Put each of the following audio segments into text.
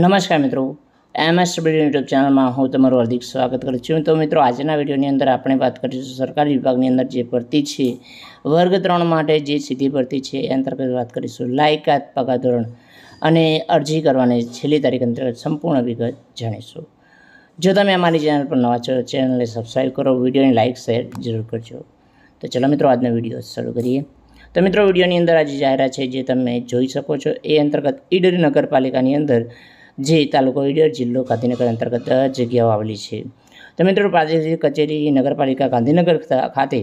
નમસ્કાર મિત્રો MS breed YouTube ચેનલમાં હું તમારું હાર્દિક સ્વાગત કરું છું તો મિત્રો આજના વિડીયોની અંદર આપણે વાત કરીશું સરકારી વિભાગની અંદર જે ભરતી છે વર્ગ ત્રણ માટે જે સીધી ભરતી છે એ અંતર્ગત વાત કરીશું લાયકાત પગાર ધોરણ અને અરજી કરવાની છેલ્લી તારીખ અંતર્ગત સંપૂર્ણ વિગત જાણીશું જો તમે અમારી ચેનલ પર નવા છો ચેનલને સબસ્ક્રાઈબ કરો વિડીયોને લાઇક શેર જરૂર કરજો તો ચલો મિત્રો આજનો વિડીયો શરૂ કરીએ તો મિત્રો વિડીયોની અંદર આજે જાહેરાત છે જે તમે જોઈ શકો છો એ અંતર્ગત ઈડર નગરપાલિકાની અંદર જે તાલુકો ઈડર જિલ્લો ગાંધીનગર અંતર્ગત જગ્યાઓ આવેલી છે તો મિત્રો પ્રાદેશિક કચેરી નગરપાલિકા ગાંધીનગર ખાતે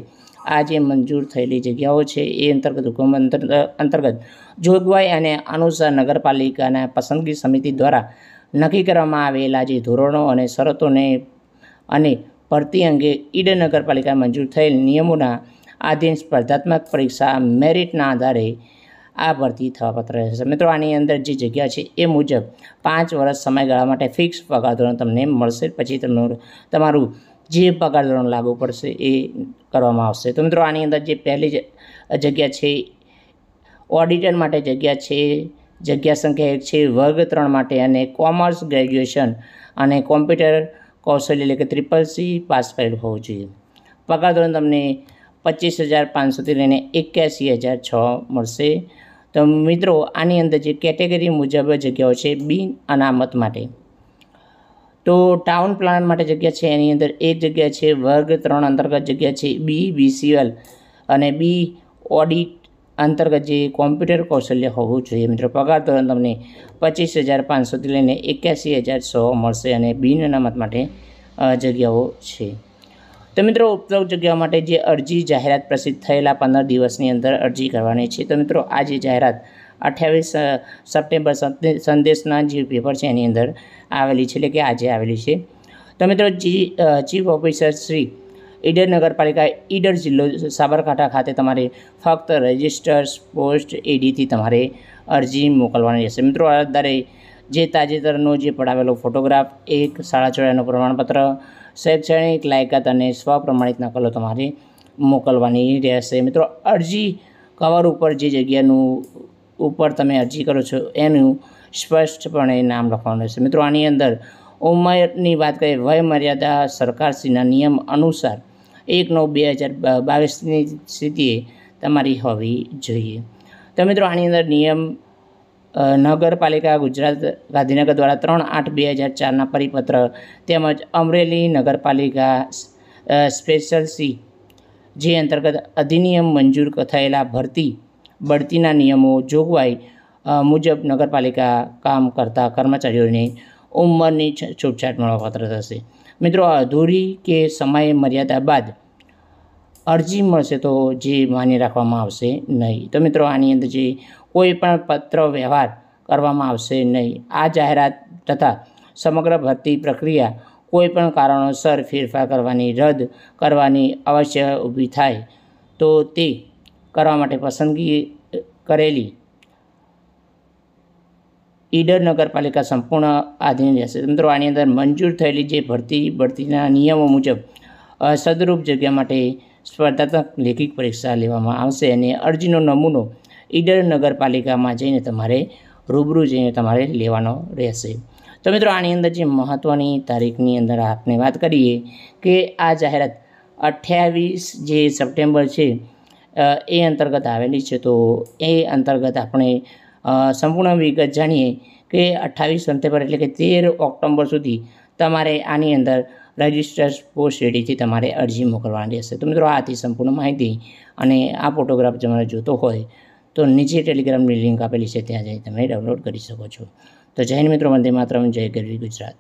આ જે મંજૂર થયેલી જગ્યાઓ છે એ અંતર્ગત હુકમ અંતર્ગત જોગવાઈ અને અનુસાર નગરપાલિકાના પસંદગી સમિતિ દ્વારા નક્કી કરવામાં આવેલા જે ધોરણો અને શરતોને અને ભરતી અંગે ઈડર નગરપાલિકા મંજૂર થયેલ નિયમોના આધીન સ્પર્ધાત્મક પરીક્ષા મેરિટના આધારે આ ભરતી થવા પાત્ર રહેશે મિત્રો આની અંદર જે જગ્યા છે એ મુજબ પાંચ વર્ષ સમયગાળા માટે ફિક્સ પગાર ધોરણ તમને મળશે પછી તમને તમારું જે પગાર ધોરણ લાગુ પડશે એ કરવામાં આવશે તો મિત્રો આની અંદર જે પહેલી જગ્યા છે ઓડિટર માટે જગ્યા છે જગ્યા સંખ્યા એક છે વર્ગ ત્રણ માટે અને કોમર્સ ગ્રેજ્યુએશન અને કોમ્પ્યુટર કૌશલ્ય એટલે કે ત્રિપલ સી પાસ કરેલ હોવું જોઈએ પગાર ધોરણ તમને પચીસ હજાર પાંચસોથી લઈને એક્યાસી હજાર છ મળશે તો મિત્રો આની અંદર જે કેટેગરી મુજબ જગ્યાઓ છે બિન અનામત માટે તો ટાઉન પ્લાન માટે જગ્યા છે એની અંદર એક જગ્યા છે વર્ગ ત્રણ અંતર્ગત જગ્યા છે બી બીસીએલ અને બી ઓડિટ અંતર્ગત જે કોમ્પ્યુટર કૌશલ્ય હોવું જોઈએ મિત્રો પગાર ધોરણ તમને પચીસ હજાર પાંચસોથી લઈને એક્યાસી હજાર સો મળશે અને બિન અનામત માટે જગ્યાઓ છે તો મિત્રો ઉપરોક્ત જગ્યા માટે જે અરજી જાહેરાત પ્રસિદ્ધ થયેલા પંદર દિવસની અંદર અરજી કરવાની છે તો મિત્રો આ જે જાહેરાત અઠ્યાવીસ સપ્ટેમ્બર સંદેશના જે પેપર છે એની અંદર આવેલી છે એટલે કે આજે આવેલી છે તો મિત્રો જી ચીફ ઓફિસર શ્રી ઈડર નગરપાલિકા ઈડર જિલ્લો સાબરકાંઠા ખાતે તમારે ફક્ત રજિસ્ટર્સ પોસ્ટ એડીથી તમારે અરજી મોકલવાની રહેશે મિત્રો અરજદારે જે તાજેતરનો જે પડાવેલો ફોટોગ્રાફ એક શાળા છોડાનું પ્રમાણપત્ર શૈક્ષણિક લાયકાત અને સ્વપ્રમાણિત નકલો તમારે મોકલવાની રહેશે મિત્રો અરજી કવર ઉપર જે જગ્યાનું ઉપર તમે અરજી કરો છો એનું સ્પષ્ટપણે નામ લખવાનું રહેશે મિત્રો આની અંદર ઉંમરની વાત કરીએ વય મર્યાદા સરકારશ્રીના નિયમ અનુસાર એક નવ બે હજાર બાવીસની સ્થિતિએ તમારી હોવી જોઈએ તો મિત્રો આની અંદર નિયમ નગરપાલિકા ગુજરાત ગાંધીનગર દ્વારા ત્રણ આઠ બે હજાર ચારના પરિપત્ર તેમજ અમરેલી નગરપાલિકા સ્પેશિયલ સી જે અંતર્ગત અધિનિયમ મંજૂર થયેલા ભરતી બઢતીના નિયમો જોગવાઈ મુજબ નગરપાલિકા કામ કરતા કર્મચારીઓને ઉંમરની છૂટછાટ મળવાપાત્ર થશે મિત્રો અધૂરી કે સમય મર્યાદા બાદ અરજી મળશે તો જે માન્ય રાખવામાં આવશે નહીં તો મિત્રો આની અંદર જે કોઈ પણ પત્ર વ્યવહાર કરવામાં આવશે નહીં આ જાહેરાત તથા સમગ્ર ભરતી પ્રક્રિયા કોઈ પણ કારણોસર ફેરફાર કરવાની રદ કરવાની અવશ્ય ઊભી થાય તો તે કરવા માટે પસંદગી કરેલી ઈડર નગરપાલિકા સંપૂર્ણ આધીન રહેશે મિત્રો આની અંદર મંજૂર થયેલી જે ભરતી ભરતીના નિયમો મુજબ સદરૂપ જગ્યા માટે સ્પર્ધાત્મક લેખિત પરીક્ષા લેવામાં આવશે અને અરજીનો નમૂનો ઈડર નગરપાલિકામાં જઈને તમારે રૂબરૂ જઈને તમારે લેવાનો રહેશે તો મિત્રો આની અંદર જે મહત્ત્વની તારીખની અંદર આપણે વાત કરીએ કે આ જાહેરાત અઠ્યાવીસ જે સપ્ટેમ્બર છે એ અંતર્ગત આવેલી છે તો એ અંતર્ગત આપણે સંપૂર્ણ વિગત જાણીએ કે અઠ્ઠાવીસ સપ્ટેમ્બર એટલે કે તેર ઓક્ટોબર સુધી તમારે આની અંદર રજિસ્ટર પોસ્ટ રેડીથી તમારે અરજી મોકલવાની રહેશે તો મિત્રો આથી સંપૂર્ણ માહિતી અને આ ફોટોગ્રાફ તમારે જોતો હોય તો નીચે ટેલિગ્રામની લિંક આપેલી છે ત્યાં જઈ તમે ડાઉનલોડ કરી શકો છો તો જૈન મિત્રો વંદે માત્રમ જય ગરવી ગુજરાત